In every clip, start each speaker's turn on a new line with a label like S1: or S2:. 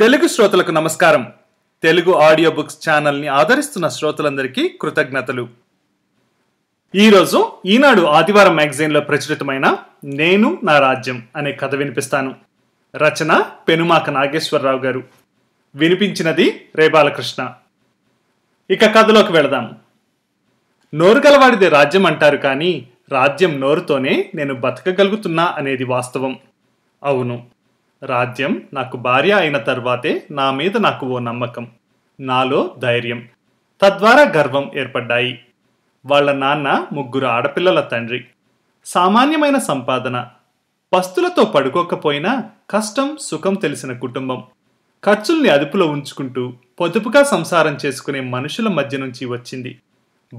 S1: తెలుగు శ్రోతలకు నమస్కారం Telugu audio books ఛానల్ని ఆదరిస్తున్న శ్రోతలందరికీ కృతజ్ఞతలు ఈరోజు ఈనాడు ఆదివారం మ్యాగజైన్లో ప్రచురితమైన నేను నా రాజ్యం అనే కథ వినిపిస్తాను రచన పెనుమాక నాగేశ్వరరావు గారు వినిపించినది రేబాలకృష్ణ ఇక కథలోకి వెళదాం నోరుగలవాడిదే రాజ్యం అంటారు కానీ రాజ్యం నోరుతోనే నేను బతకగలుగుతున్నా అనేది వాస్తవం అవును రాజ్యం నాకు భార్య అయిన తర్వాతే నా మీద నాకు ఓ నమ్మకం నాలో ధైర్యం తద్వారా గర్వం ఏర్పడ్డాయి వాళ్ల నాన్న ముగ్గురు ఆడపిల్లల తండ్రి సామాన్యమైన సంపాదన పస్తులతో పడుకోకపోయినా కష్టం సుఖం తెలిసిన కుటుంబం ఖర్చుల్ని అదుపులో ఉంచుకుంటూ పొదుపుగా సంసారం చేసుకునే మనుషుల మధ్య నుంచి వచ్చింది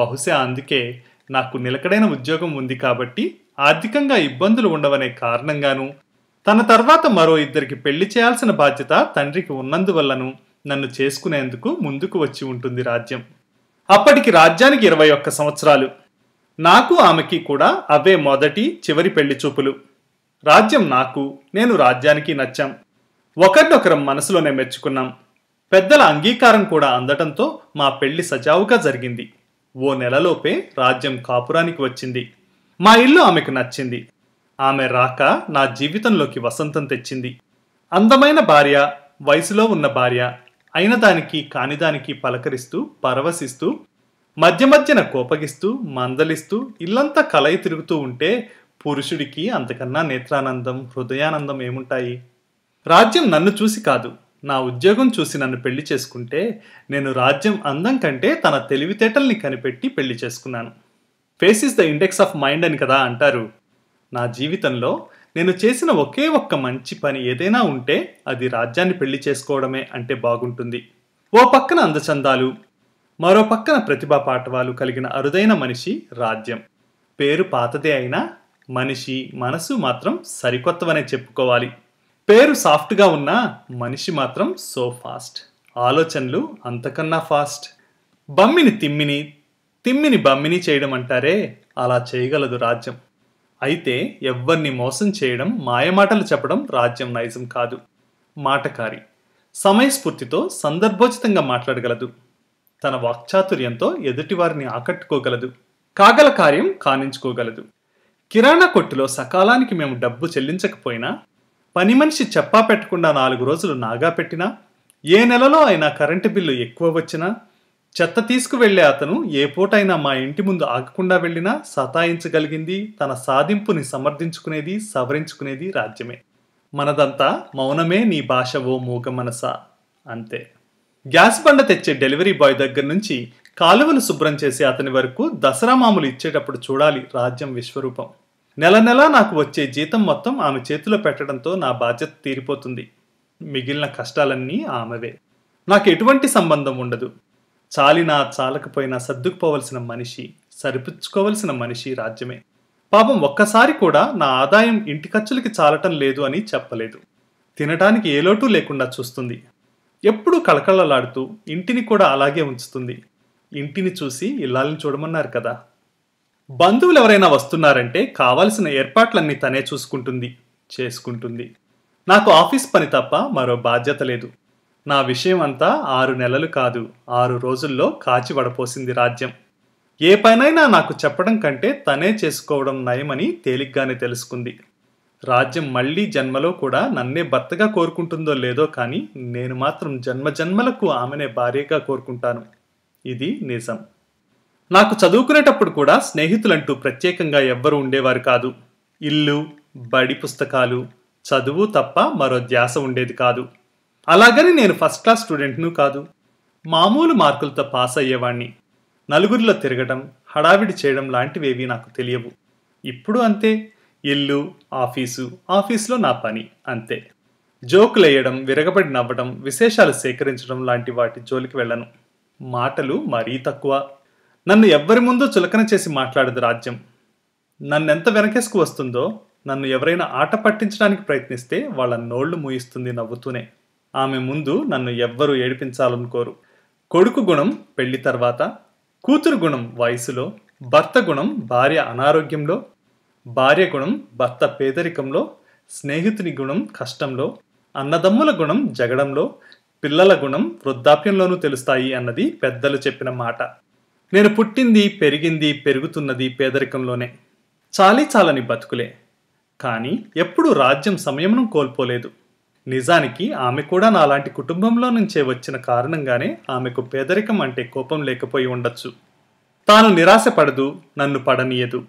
S1: బహుశా అందుకే నాకు నిలకడైన ఉద్యోగం ఉంది కాబట్టి ఆర్థికంగా ఇబ్బందులు ఉండవనే కారణంగాను తన తర్వాత మరో ఇద్దరికి పెళ్లి చేయాల్సిన బాధ్యత తండ్రికి ఉన్నందువల్లను నన్ను చేసుకునేందుకు ముందుకు వచ్చి ఉంటుంది రాజ్యం అప్పటికి రాజ్యానికి ఇరవై ఒక్క సంవత్సరాలు నాకు ఆమెకి కూడా అవే మొదటి చివరి పెళ్లి చూపులు రాజ్యం నాకు నేను రాజ్యానికి నచ్చాం ఒకరినొకరం మనసులోనే మెచ్చుకున్నాం పెద్దల అంగీకారం కూడా అందటంతో మా పెళ్లి సజావుగా జరిగింది ఓ నెలలోపే రాజ్యం కాపురానికి వచ్చింది మా ఇల్లు ఆమెకు నచ్చింది ఆమె రాక నా జీవితంలోకి వసంతం తెచ్చింది అందమైన భార్య వయసులో ఉన్న భార్య అయిన దానికి కానిదానికి పలకరిస్తూ పరవశిస్తూ మధ్య మధ్యన కోపగిస్తూ మందలిస్తూ ఇల్లంతా కలయి తిరుగుతూ ఉంటే పురుషుడికి అంతకన్నా నేత్రానందం హృదయానందం ఏముంటాయి రాజ్యం నన్ను చూసి కాదు నా ఉద్యోగం చూసి నన్ను పెళ్లి చేసుకుంటే నేను రాజ్యం అందం కంటే తన తెలివితేటల్ని కనిపెట్టి పెళ్లి చేసుకున్నాను face is the index of mind అని కదా అంటారు నా జీవితంలో నేను చేసిన ఒకే ఒక్క మంచి పని ఏదైనా ఉంటే అది రాజ్యాన్ని పెళ్లి చేసుకోవడమే అంటే బాగుంటుంది ఓ పక్కన అందచందాలు మరో పక్కన ప్రతిభా పాఠవాలు కలిగిన అరుదైన మనిషి రాజ్యం పేరు పాతదే అయినా మనిషి మనసు మాత్రం సరికొత్తవనే చెప్పుకోవాలి పేరు సాఫ్ట్గా ఉన్న మనిషి మాత్రం సో ఫాస్ట్ ఆలోచనలు అంతకన్నా ఫాస్ట్ బమ్మిని తిమ్మిని తిమ్మిని బమ్మిని చేయడం అంటారే అలా చేయగలదు రాజ్యం అయితే ఎవ్వరిని మోసం చేయడం మాయమాటలు చెప్పడం రాజ్యం నైజం కాదు మాటకారి సమయస్ఫూర్తితో సందర్భోచితంగా మాట్లాడగలదు తన వాక్చాతుర్యంతో ఎదుటివారిని ఆకట్టుకోగలదు కాగల కార్యం కానించుకోగలదు కిరాణా కొట్టులో సకాలానికి మేము డబ్బు చెల్లించకపోయినా పని మనిషి చెప్పా పెట్టకుండా నాలుగు రోజులు నాగా పెట్టినా ఏ నెలలో అయినా కరెంటు బిల్లు ఎక్కువ వచ్చినా చెత్త తీసుకువెళ్లే అతను ఏ పూటైనా మా ఇంటి ముందు ఆగకుండా వెళ్ళినా సతాయించగలిగింది తన సాధింపుని సమర్థించుకునేది సవరించుకునేది రాజ్యమే మనదంతా మౌనమే నీ భాష ఓ మూగ మనస అంతే గ్యాస్ బండ తెచ్చే డెలివరీ బాయ్ దగ్గర నుంచి కాలువలు శుభ్రం చేసే అతని వరకు దసరా మామూలు ఇచ్చేటప్పుడు చూడాలి రాజ్యం విశ్వరూపం నెల నెలా నాకు వచ్చే జీతం మొత్తం ఆమె చేతిలో పెట్టడంతో నా బాధ్యత తీరిపోతుంది మిగిలిన కష్టాలన్నీ ఆమెవే నాకు ఎటువంటి సంబంధం ఉండదు చాలినా చాలకపోయినా సర్దుకుపోవలసిన మనిషి సరిపుచ్చుకోవలసిన మనిషి రాజ్యమే పాపం ఒక్కసారి కూడా నా ఆదాయం ఇంటి ఖర్చులకి చాలటం లేదు అని చెప్పలేదు తినటానికి ఏ లోటు లేకుండా చూస్తుంది ఎప్పుడూ కళకళలాడుతూ ఇంటిని కూడా అలాగే ఉంచుతుంది ఇంటిని చూసి ఇల్లాలని చూడమన్నారు కదా బంధువులు ఎవరైనా వస్తున్నారంటే కావాల్సిన ఏర్పాట్లన్నీ తనే చూసుకుంటుంది చేసుకుంటుంది నాకు ఆఫీస్ పని తప్ప మరో బాధ్యత లేదు నా విషయం అంతా ఆరు నెలలు కాదు ఆరు రోజుల్లో కాచి రాజ్యం ఏ పైనైనా నాకు చెప్పడం కంటే తనే చేసుకోవడం నయమని తేలిగ్గానే తెలుసుకుంది రాజ్యం మళ్ళీ జన్మలో కూడా నన్నే భర్తగా కోరుకుంటుందో లేదో కానీ నేను మాత్రం జన్మ జన్మలకు ఆమెనే భార్యగా కోరుకుంటాను ఇది నిజం నాకు చదువుకునేటప్పుడు కూడా స్నేహితులంటూ ప్రత్యేకంగా ఎవ్వరూ ఉండేవారు కాదు ఇల్లు బడి పుస్తకాలు చదువు తప్ప మరో ధ్యాస ఉండేది కాదు అలాగని నేను ఫస్ట్ క్లాస్ స్టూడెంట్ను కాదు మామూలు మార్కులతో పాస్ అయ్యేవాణ్ణి నలుగురిలో తిరగడం హడావిడి చేయడం లాంటివేవి నాకు తెలియవు ఇప్పుడు అంతే ఇల్లు ఆఫీసు ఆఫీస్లో నా పని అంతే జోకులేయడం విరగబడి నవ్వడం విశేషాలు సేకరించడం లాంటి వాటి జోలికి వెళ్ళను మాటలు మరీ తక్కువ నన్ను ఎవ్వరి ముందు చులకన చేసి మాట్లాడదు రాజ్యం నన్నెంత వెనకేసుకు వస్తుందో నన్ను ఎవరైనా ఆట పట్టించడానికి ప్రయత్నిస్తే వాళ్ళ నోళ్లు మూయిస్తుంది నవ్వుతూనే ఆమె ముందు నన్ను ఎవ్వరూ ఏడిపించాలనుకోరు కొడుకు గుణం పెళ్లి తర్వాత కూతురు గుణం వయసులో భర్త గుణం భార్య అనారోగ్యంలో భార్య గుణం భర్త పేదరికంలో స్నేహితుని గుణం కష్టంలో అన్నదమ్ముల గుణం జగడంలో పిల్లల గుణం వృద్ధాప్యంలోనూ తెలుస్తాయి అన్నది పెద్దలు చెప్పిన మాట నేను పుట్టింది పెరిగింది పెరుగుతున్నది పేదరికంలోనే చాలీ చాలని బతుకులే కానీ ఎప్పుడూ రాజ్యం సమయమును కోల్పోలేదు నిజానికి ఆమె కూడా నాలాంటి కుటుంబంలో నుంచే వచ్చిన కారణంగానే ఆమెకు పేదరికం అంటే కోపం లేకపోయి ఉండొచ్చు తాను నిరాశపడదు నన్ను పడనీయదు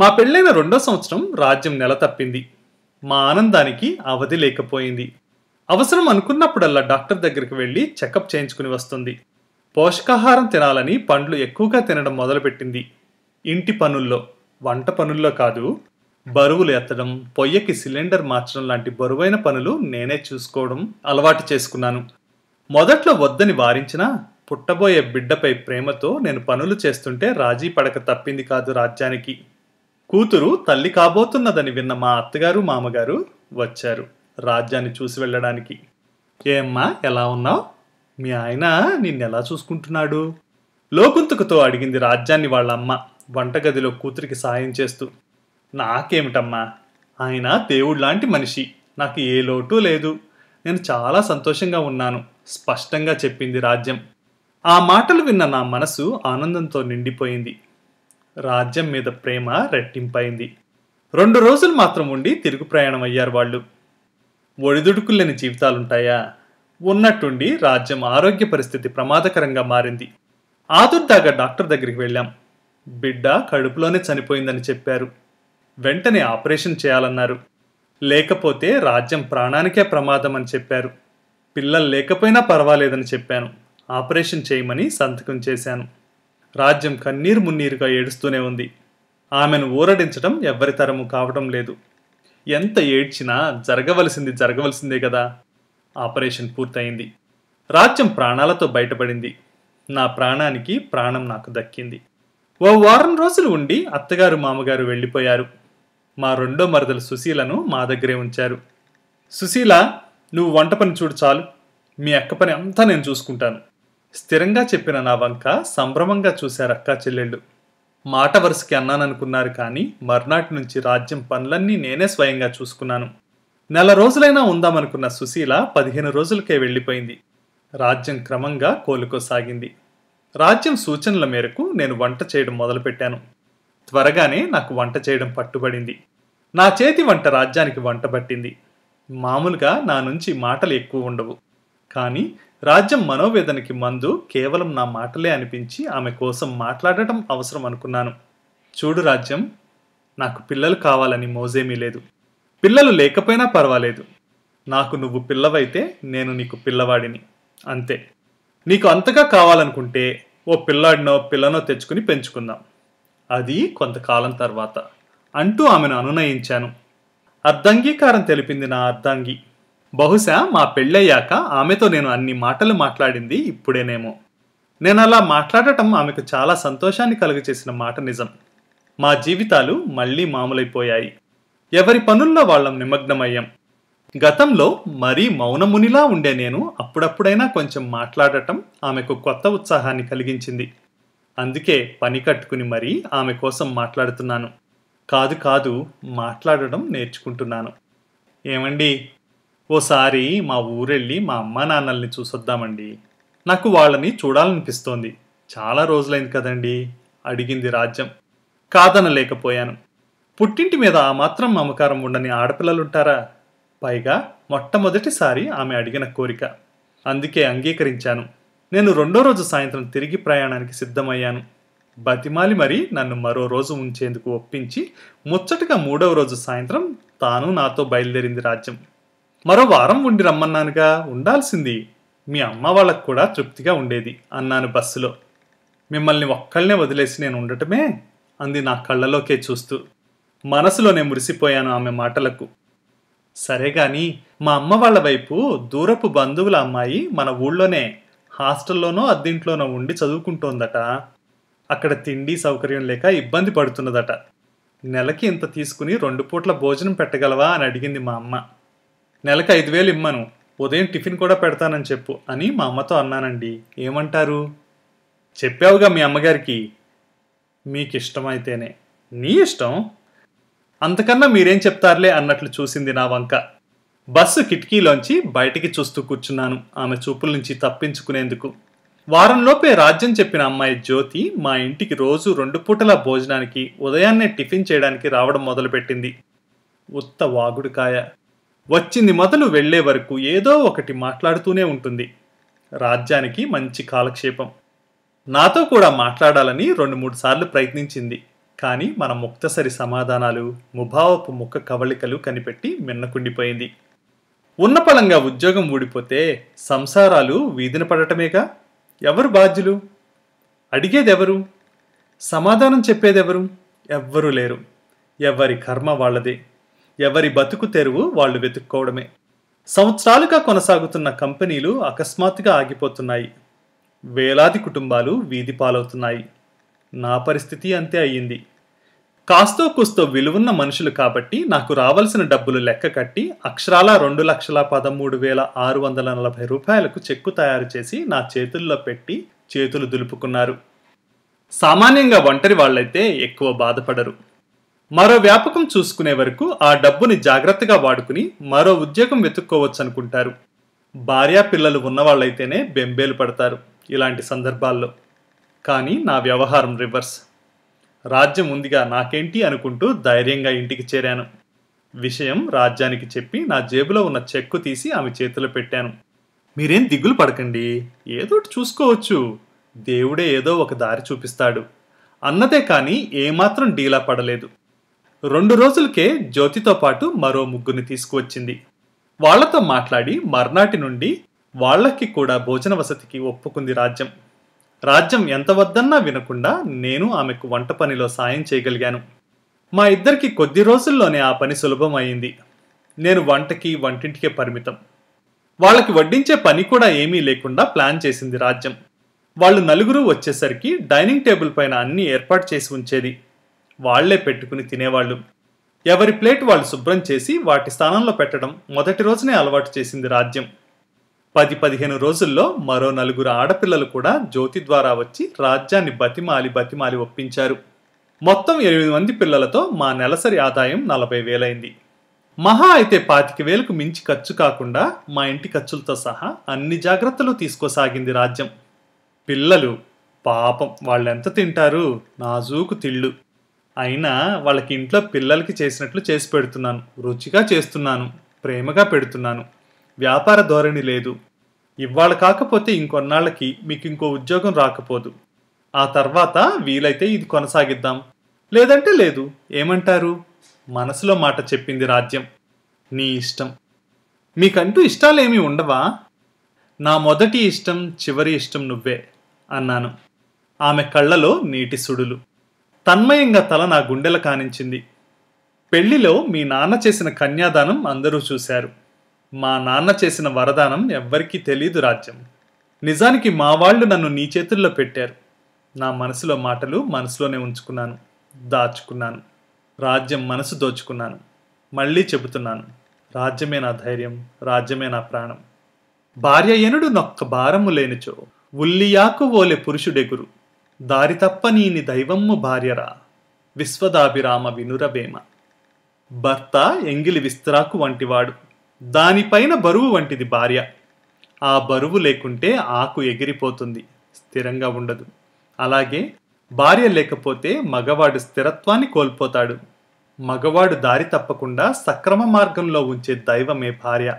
S1: మా పెళ్ళైన రెండో సంవత్సరం రాజ్యం నెల తప్పింది మా ఆనందానికి అవధి లేకపోయింది అవసరం అనుకున్నప్పుడల్లా డాక్టర్ దగ్గరికి వెళ్ళి చెకప్ చేయించుకుని వస్తుంది పోషకాహారం తినాలని పండ్లు ఎక్కువగా తినడం మొదలుపెట్టింది ఇంటి పనుల్లో వంట పనుల్లో కాదు బరువులు ఎత్తడం పొయ్యకి సిలిండర్ మార్చడం లాంటి బరువైన పనులు నేనే చూసుకోవడం అలవాటు చేసుకున్నాను మొదట్లో వద్దని వారించినా పుట్టబోయే బిడ్డపై ప్రేమతో నేను పనులు చేస్తుంటే రాజీ పడక తప్పింది కాదు రాజ్యానికి కూతురు తల్లి కాబోతున్నదని విన్న మా అత్తగారు మామగారు వచ్చారు రాజ్యాన్ని చూసి వెళ్ళడానికి ఏమ్మా ఎలా ఉన్నావు మీ ఆయన నిన్నెలా చూసుకుంటున్నాడు లోకుంతుకుతో అడిగింది రాజ్యాన్ని వాళ్ళ అమ్మ వంటగదిలో కూతురికి సాయం చేస్తూ నాకేమిటమ్మా ఆయన దేవుడు లాంటి మనిషి నాకు ఏ లోటు లేదు నేను చాలా సంతోషంగా ఉన్నాను స్పష్టంగా చెప్పింది రాజ్యం ఆ మాటలు విన్న నా మనసు ఆనందంతో నిండిపోయింది రాజ్యం మీద ప్రేమ రెట్టింపైంది రెండు రోజులు మాత్రం ఉండి తిరుగు ప్రయాణం అయ్యారు వాళ్ళు ఒడిదుడుకులు లేని జీవితాలుంటాయా ఉన్నట్టుండి రాజ్యం ఆరోగ్య పరిస్థితి ప్రమాదకరంగా మారింది ఆదుర్దాగా డాక్టర్ దగ్గరికి వెళ్ళాం బిడ్డ కడుపులోనే చనిపోయిందని చెప్పారు వెంటనే ఆపరేషన్ చేయాలన్నారు లేకపోతే రాజ్యం ప్రాణానికే ప్రమాదం అని చెప్పారు పిల్లలు లేకపోయినా పర్వాలేదని చెప్పాను ఆపరేషన్ చేయమని సంతకం చేశాను రాజ్యం కన్నీరు మున్నీరుగా ఏడుస్తూనే ఉంది ఆమెను ఊరడించడం ఎవ్వరి తరము కావడం లేదు ఎంత ఏడ్చినా జరగవలసింది జరగవలసిందే కదా ఆపరేషన్ పూర్తయింది రాజ్యం ప్రాణాలతో బయటపడింది నా ప్రాణానికి ప్రాణం నాకు దక్కింది ఓ వారం రోజులు ఉండి అత్తగారు మామగారు వెళ్ళిపోయారు మా రెండో మరదలు సుశీలను మా దగ్గరే ఉంచారు సుశీల నువ్వు వంట పని చూడు చాలు మీ అక్క పని అంతా నేను చూసుకుంటాను స్థిరంగా చెప్పిన నా వంక సంభ్రమంగా చూశారు అక్క చెల్లెళ్ళు మాట వరుసకి అన్నాననుకున్నారు కానీ మర్నాటి నుంచి రాజ్యం పనులన్నీ నేనే స్వయంగా చూసుకున్నాను నెల రోజులైనా ఉందామనుకున్న సుశీల పదిహేను రోజులకే వెళ్ళిపోయింది రాజ్యం క్రమంగా కోలుకోసాగింది రాజ్యం సూచనల మేరకు నేను వంట చేయడం మొదలుపెట్టాను త్వరగానే నాకు వంట చేయడం పట్టుబడింది నా చేతి వంట రాజ్యానికి వంట పట్టింది మామూలుగా నా నుంచి మాటలు ఎక్కువ ఉండవు కానీ రాజ్యం మనోవేదనకి మందు కేవలం నా మాటలే అనిపించి ఆమె కోసం మాట్లాడటం అవసరం అనుకున్నాను చూడు రాజ్యం నాకు పిల్లలు కావాలని మోజేమీ లేదు పిల్లలు లేకపోయినా పర్వాలేదు నాకు నువ్వు పిల్లవైతే నేను నీకు పిల్లవాడిని అంతే నీకు అంతగా కావాలనుకుంటే ఓ పిల్లాడినో పిల్లనో తెచ్చుకుని పెంచుకుందాం అది కొంతకాలం తర్వాత అంటూ ఆమెను అనునయించాను అర్ధంగీకారం తెలిపింది నా అర్ధాంగి బహుశా మా పెళ్ళయ్యాక ఆమెతో నేను అన్ని మాటలు మాట్లాడింది ఇప్పుడేనేమో నేను అలా మాట్లాడటం ఆమెకు చాలా సంతోషాన్ని కలుగచేసిన మాట నిజం మా జీవితాలు మళ్ళీ మామూలైపోయాయి ఎవరి పనుల్లో వాళ్ళం నిమగ్నమయ్యాం గతంలో మరీ మౌనమునిలా ఉండే నేను అప్పుడప్పుడైనా కొంచెం మాట్లాడటం ఆమెకు కొత్త ఉత్సాహాన్ని కలిగించింది అందుకే పని కట్టుకుని మరీ ఆమె కోసం మాట్లాడుతున్నాను కాదు కాదు మాట్లాడడం నేర్చుకుంటున్నాను ఏమండి ఓసారి మా ఊరెళ్ళి మా అమ్మ నాన్నల్ని చూసొద్దామండి నాకు వాళ్ళని చూడాలనిపిస్తోంది చాలా రోజులైంది కదండి అడిగింది రాజ్యం కాదనలేకపోయాను పుట్టింటి మీద ఆ మాత్రం మమకారం ఉండని ఆడపిల్లలుంటారా పైగా మొట్టమొదటిసారి ఆమె అడిగిన కోరిక అందుకే అంగీకరించాను నేను రెండో రోజు సాయంత్రం తిరిగి ప్రయాణానికి సిద్ధమయ్యాను బతిమాలి మరి నన్ను మరో రోజు ఉంచేందుకు ఒప్పించి ముచ్చటగా మూడవ రోజు సాయంత్రం తాను నాతో బయలుదేరింది రాజ్యం మరో వారం ఉండి రమ్మన్నానుగా ఉండాల్సింది మీ అమ్మ వాళ్ళకు కూడా తృప్తిగా ఉండేది అన్నాను బస్సులో మిమ్మల్ని ఒక్కళ్ళనే వదిలేసి నేను ఉండటమే అంది నా కళ్ళలోకే చూస్తూ మనసులోనే మురిసిపోయాను ఆమె మాటలకు సరే గాని మా అమ్మ వాళ్ళ వైపు దూరపు బంధువుల అమ్మాయి మన ఊళ్ళోనే హాస్టల్లోనో అద్దింట్లోనో ఉండి చదువుకుంటోందట అక్కడ తిండి సౌకర్యం లేక ఇబ్బంది పడుతున్నదట నెలకి ఇంత తీసుకుని రెండు పూట్ల భోజనం పెట్టగలవా అని అడిగింది మా అమ్మ నెలకి ఐదు వేలు ఇమ్మను ఉదయం టిఫిన్ కూడా పెడతానని చెప్పు అని మా అమ్మతో అన్నానండి ఏమంటారు చెప్పావుగా మీ అమ్మగారికి మీకు ఇష్టమైతేనే నీ ఇష్టం అంతకన్నా మీరేం చెప్తారులే అన్నట్లు చూసింది నా వంక బస్సు కిటికీలోంచి బయటికి చూస్తూ కూర్చున్నాను ఆమె చూపుల నుంచి తప్పించుకునేందుకు వారంలోపే రాజ్యం చెప్పిన అమ్మాయి జ్యోతి మా ఇంటికి రోజు రెండు పూటల భోజనానికి ఉదయాన్నే టిఫిన్ చేయడానికి రావడం మొదలుపెట్టింది ఉత్త వాగుడుకాయ వచ్చింది మొదలు వెళ్లే వరకు ఏదో ఒకటి మాట్లాడుతూనే ఉంటుంది రాజ్యానికి మంచి కాలక్షేపం నాతో కూడా మాట్లాడాలని రెండు మూడు సార్లు ప్రయత్నించింది కానీ మన ముక్తసరి సమాధానాలు ముభావపు ముఖ కవళికలు కనిపెట్టి మిన్నకుండిపోయింది ఉన్న పలంగా ఉద్యోగం ఊడిపోతే సంసారాలు వీధిన పడటమేగా ఎవరు బాధ్యులు అడిగేదెవరు సమాధానం చెప్పేదెవరు ఎవ్వరూ లేరు ఎవరి కర్మ వాళ్ళదే ఎవరి బతుకు తెరువు వాళ్ళు వెతుక్కోవడమే సంవత్సరాలుగా కొనసాగుతున్న కంపెనీలు అకస్మాత్తుగా ఆగిపోతున్నాయి వేలాది కుటుంబాలు వీధి పాలవుతున్నాయి నా పరిస్థితి అంతే అయ్యింది కాస్తో కుస్తో విలువున్న మనుషులు కాబట్టి నాకు రావాల్సిన డబ్బులు లెక్క కట్టి అక్షరాల రెండు లక్షల పదమూడు వేల ఆరు వందల నలభై రూపాయలకు చెక్కు తయారు చేసి నా చేతుల్లో పెట్టి చేతులు దులుపుకున్నారు సామాన్యంగా ఒంటరి వాళ్ళైతే ఎక్కువ బాధపడరు మరో వ్యాపకం చూసుకునే వరకు ఆ డబ్బుని జాగ్రత్తగా వాడుకుని మరో ఉద్యోగం వెతుక్కోవచ్చు అనుకుంటారు భార్య పిల్లలు ఉన్నవాళ్ళైతేనే బెంబేలు పడతారు ఇలాంటి సందర్భాల్లో కానీ నా వ్యవహారం రివర్స్ రాజ్యం ఉందిగా నాకేంటి అనుకుంటూ ధైర్యంగా ఇంటికి చేరాను విషయం రాజ్యానికి చెప్పి నా జేబులో ఉన్న చెక్కు తీసి ఆమె చేతిలో పెట్టాను మీరేం దిగులు పడకండి ఏదోటి చూసుకోవచ్చు దేవుడే ఏదో ఒక దారి చూపిస్తాడు అన్నదే కానీ ఏమాత్రం డీలా పడలేదు రెండు రోజులకే జ్యోతితో పాటు మరో ముగ్గురిని తీసుకువచ్చింది వాళ్లతో మాట్లాడి మర్నాటి నుండి వాళ్లకి కూడా భోజన వసతికి ఒప్పుకుంది రాజ్యం రాజ్యం ఎంత వద్దన్నా వినకుండా నేను ఆమెకు వంట పనిలో సాయం చేయగలిగాను మా ఇద్దరికి కొద్ది రోజుల్లోనే ఆ పని సులభం అయింది నేను వంటకి వంటింటికే పరిమితం వాళ్ళకి వడ్డించే పని కూడా ఏమీ లేకుండా ప్లాన్ చేసింది రాజ్యం వాళ్ళు నలుగురు వచ్చేసరికి డైనింగ్ టేబుల్ పైన అన్ని ఏర్పాటు చేసి ఉంచేది వాళ్లే పెట్టుకుని తినేవాళ్ళు ఎవరి ప్లేట్ వాళ్ళు శుభ్రం చేసి వాటి స్థానంలో పెట్టడం మొదటి రోజునే అలవాటు చేసింది రాజ్యం పది పదిహేను రోజుల్లో మరో నలుగురు ఆడపిల్లలు కూడా జ్యోతి ద్వారా వచ్చి రాజ్యాన్ని బతిమాలి బతిమాలి ఒప్పించారు మొత్తం ఎనిమిది మంది పిల్లలతో మా నెలసరి ఆదాయం నలభై వేలైంది మహా అయితే పాతిక వేలకు మించి ఖర్చు కాకుండా మా ఇంటి ఖర్చులతో సహా అన్ని జాగ్రత్తలు తీసుకోసాగింది రాజ్యం పిల్లలు పాపం వాళ్ళెంత తింటారు నాజూకు తిళ్ళు అయినా వాళ్ళకి ఇంట్లో పిల్లలకి చేసినట్లు చేసి పెడుతున్నాను రుచిగా చేస్తున్నాను ప్రేమగా పెడుతున్నాను వ్యాపార ధోరణి లేదు ఇవాళ కాకపోతే ఇంకొన్నాళ్ళకి మీకు ఇంకో ఉద్యోగం రాకపోదు ఆ తర్వాత వీలైతే ఇది కొనసాగిద్దాం లేదంటే లేదు ఏమంటారు మనసులో మాట చెప్పింది రాజ్యం నీ ఇష్టం మీకంటూ ఇష్టాలేమీ ఉండవా నా మొదటి ఇష్టం చివరి ఇష్టం నువ్వే అన్నాను ఆమె కళ్ళలో నీటి సుడులు తన్మయంగా తల నా గుండెల కానించింది పెళ్లిలో మీ నాన్న చేసిన కన్యాదానం అందరూ చూశారు మా నాన్న చేసిన వరదానం ఎవ్వరికీ తెలియదు రాజ్యం నిజానికి మా వాళ్ళు నన్ను నీ చేతుల్లో పెట్టారు నా మనసులో మాటలు మనసులోనే ఉంచుకున్నాను దాచుకున్నాను రాజ్యం మనసు దోచుకున్నాను మళ్ళీ చెబుతున్నాను రాజ్యమే నా ధైర్యం రాజ్యమే నా ప్రాణం భార్య ఎనుడు నొక్క భారము లేనిచో ఉల్లియాకు ఓలే పురుషుడెగురు దారి తప్ప నీని దైవమ్ము భార్యరా విశ్వదాభిరామ వినురవేమ భర్త ఎంగిలి విస్తరాకు వంటివాడు దానిపైన బరువు వంటిది భార్య ఆ బరువు లేకుంటే ఆకు ఎగిరిపోతుంది స్థిరంగా ఉండదు అలాగే భార్య లేకపోతే మగవాడు స్థిరత్వాన్ని కోల్పోతాడు మగవాడు దారి తప్పకుండా సక్రమ మార్గంలో ఉంచే దైవమే భార్య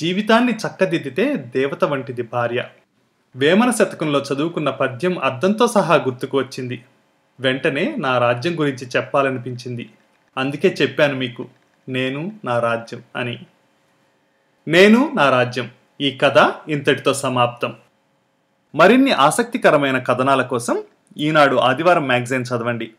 S1: జీవితాన్ని చక్కదిద్దితే దేవత వంటిది భార్య వేమన శతకంలో చదువుకున్న పద్యం అర్థంతో సహా గుర్తుకు వచ్చింది వెంటనే నా రాజ్యం గురించి చెప్పాలనిపించింది అందుకే చెప్పాను మీకు నేను నా రాజ్యం అని నేను నా రాజ్యం ఈ కథ ఇంతటితో సమాప్తం మరిన్ని ఆసక్తికరమైన కథనాల కోసం ఈనాడు ఆదివారం మ్యాగజైన్ చదవండి